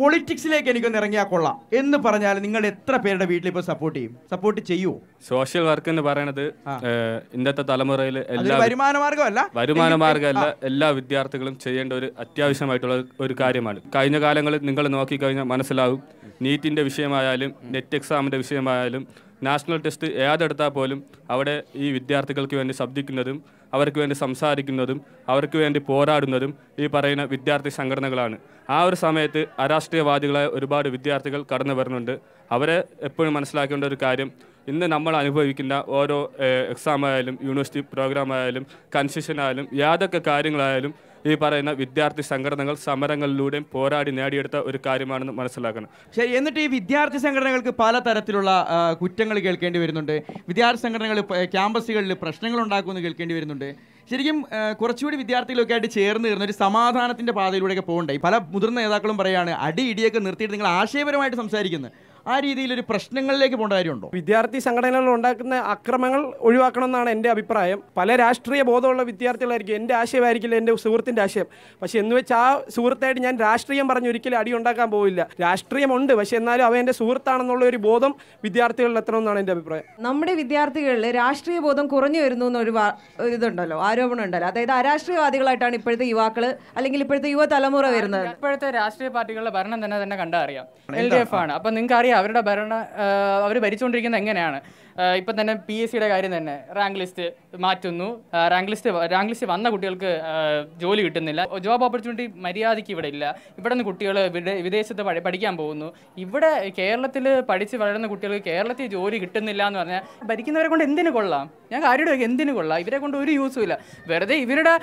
പൊളിറ്റിക്സിലേക്ക് എനിക്കൊന്ന് ഇറങ്ങിയാൽ കൊള്ളാം എന്ന് പറഞ്ഞാൽ നിങ്ങൾ എത്ര പേരുടെ വീട്ടിൽ ഇപ്പോൾ സപ്പോർട്ട് ചെയ്യും സപ്പോർട്ട് ചെയ്യൂ സോഷ്യൽ വർക്ക് എന്ന് പറയുന്നത് ഇന്നത്തെ തലമുറയിൽ എല്ലാ വരുമാന മാർഗമല്ല വരുമാന മാർഗമല്ല എല്ലാ വിദ്യാർത്ഥികളും ചെയ്യേണ്ട ഒരു അത്യാവശ്യമായിട്ടുള്ള ഒരു കാര്യമാണ് കഴിഞ്ഞ കാലങ്ങളിൽ നിങ്ങൾ നോക്കിക്കഴിഞ്ഞാൽ മനസ്സിലാവും നീറ്റിന്റെ വിഷയമായാലും നെറ്റ് എക്സാമിന്റെ വിഷയമായാലും നാഷണൽ ടെസ്റ്റ് ഏതെടുത്താൽ പോലും അവിടെ ഈ വിദ്യാർത്ഥികൾക്ക് വേണ്ടി ശബ്ദിക്കുന്നതും അവർക്ക് വേണ്ടി സംസാരിക്കുന്നതും അവർക്ക് വേണ്ടി പോരാടുന്നതും ഈ പറയുന്ന വിദ്യാർത്ഥി സംഘടനകളാണ് ആ ഒരു സമയത്ത് അരാഷ്ട്രീയവാദികളായ ഒരുപാട് വിദ്യാർത്ഥികൾ കടന്നു വരുന്നുണ്ട് അവരെ എപ്പോഴും മനസ്സിലാക്കേണ്ട ഒരു കാര്യം ഇന്ന് നമ്മൾ അനുഭവിക്കുന്ന ഓരോ എക്സാം ആയാലും യൂണിവേഴ്സിറ്റി പ്രോഗ്രാം ആയാലും കൺസെഷൻ ആയാലും യാതൊക്കെ കാര്യങ്ങളായാലും ഈ പറയുന്ന വിദ്യാർത്ഥി സംഘടനകൾ സമരങ്ങളിലൂടെയും പോരാടി നേടിയെടുത്ത ഒരു കാര്യമാണെന്ന് മനസ്സിലാക്കണം ശരി എന്നിട്ട് ഈ വിദ്യാർത്ഥി സംഘടനകൾക്ക് പല തരത്തിലുള്ള കുറ്റങ്ങൾ കേൾക്കേണ്ടി വരുന്നുണ്ട് വിദ്യാർത്ഥി സംഘടനകൾ ക്യാമ്പസുകളിൽ പ്രശ്നങ്ങൾ ഉണ്ടാക്കുമെന്ന് കേൾക്കേണ്ടി വരുന്നുണ്ട് ശരിക്കും കുറച്ചുകൂടി വിദ്യാർത്ഥികളൊക്കെ ആയിട്ട് ചേർന്ന് തീർന്ന ഒരു സമാധാനത്തിൻ്റെ പാതയിലൂടെയൊക്കെ പോകണ്ടേ പല മുതിർന്ന നേതാക്കളും പറയാണ് അടി ഇടിയൊക്കെ നിർത്തിയിട്ട് നിങ്ങൾ ആശയപരമായിട്ട് സംസാരിക്കുന്നത് ആ രീതിയിൽ ഒരു പ്രശ്നങ്ങളിലേക്ക് പോകേണ്ട കാര്യമുണ്ടോ വിദ്യാർത്ഥി സംഘടനകൾ ഉണ്ടാക്കുന്ന അക്രമങ്ങൾ ഒഴിവാക്കണമെന്നാണ് എൻ്റെ അഭിപ്രായം പല രാഷ്ട്രീയ ബോധമുള്ള വിദ്യാർത്ഥികളായിരിക്കും എൻ്റെ ആശയമായിരിക്കില്ല എൻ്റെ സുഹൃത്തിൻ്റെ ആശയം പക്ഷേ എന്ന് വെച്ചാൽ ആ സുഹൃത്തായിട്ട് ഞാൻ രാഷ്ട്രീയം പറഞ്ഞ് ഒരിക്കലും അടി ഉണ്ടാക്കാൻ പോവില്ല രാഷ്ട്രീയമുണ്ട് പക്ഷേ എന്നാലും അവ എൻ്റെ സുഹൃത്താണെന്നുള്ള ഒരു ബോധം വിദ്യാർത്ഥികളിൽ എത്തണമെന്നാണ് എൻ്റെ അഭിപ്രായം നമ്മുടെ വിദ്യാർത്ഥികളിൽ രാഷ്ട്രീയ ബോധം കുറഞ്ഞു വരുന്നു എന്നൊരു ഇതുണ്ടല്ലോ ആരോപണം ഉണ്ടല്ലോ അതായത് അരാഷ്ട്രീയവാദികളായിട്ടാണ് ഇപ്പോഴത്തെ യുവാക്കൾ അല്ലെങ്കിൽ ഇപ്പോഴത്തെ യുവതലമുറ വരുന്നത് ഇപ്പോഴത്തെ രാഷ്ട്രീയ പാർട്ടികളുടെ ഭരണം തന്നെ തന്നെ കണ്ടറിയാം അറിയാം എൽ ഡി എഫ് ആണ് അപ്പൊ നിങ്ങൾക്ക് അറിയാം അവരുടെ ഭരണ അവർ ഭരിച്ചുകൊണ്ടിരിക്കുന്നത് എങ്ങനെയാണ് ഇപ്പം തന്നെ പി എസ് സിയുടെ കാര്യം തന്നെ റാങ്ക് ലിസ്റ്റ് മാറ്റുന്നു റാങ്ക് ലിസ്റ്റ് റാങ്ക് ലിസ്റ്റ് വന്ന കുട്ടികൾക്ക് ജോലി കിട്ടുന്നില്ല ജോബ് ഓപ്പർച്യൂണിറ്റി മര്യാദയ്ക്ക് ഇവിടെ ഇല്ല ഇവിടെ നിന്ന് കുട്ടികൾ വിദേശത്ത് പഠിക്കാൻ പോകുന്നു ഇവിടെ കേരളത്തിൽ പഠിച്ച് വളരുന്ന കുട്ടികൾക്ക് കേരളത്തിൽ ജോലി കിട്ടുന്നില്ല എന്ന് പറഞ്ഞാൽ ഭരിക്കുന്നവരെ കൊണ്ട് എന്തിനു കൊള്ളാം ഞാൻ കാര്യം എന്തിനു കൊള്ളാം ഇവരെ കൊണ്ട് ഒരു യൂസും ഇല്ല വെറുതെ ഇവരുടെ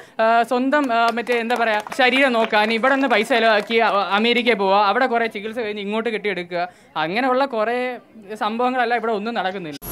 സ്വന്തം മറ്റേ എന്താ പറയുക ശരീരം നോക്കാൻ ഇവിടെ നിന്ന് പൈസ ചിലവാക്കി അമേരിക്കയിൽ പോവുക അവിടെ കുറേ ചികിത്സ കഴിഞ്ഞ് ഇങ്ങോട്ട് കെട്ടിയെടുക്കുക അങ്ങനെയുള്ള കുറേ സംഭവങ്ങളല്ല ഇവിടെ ഒന്നും നടക്കുന്നില്ല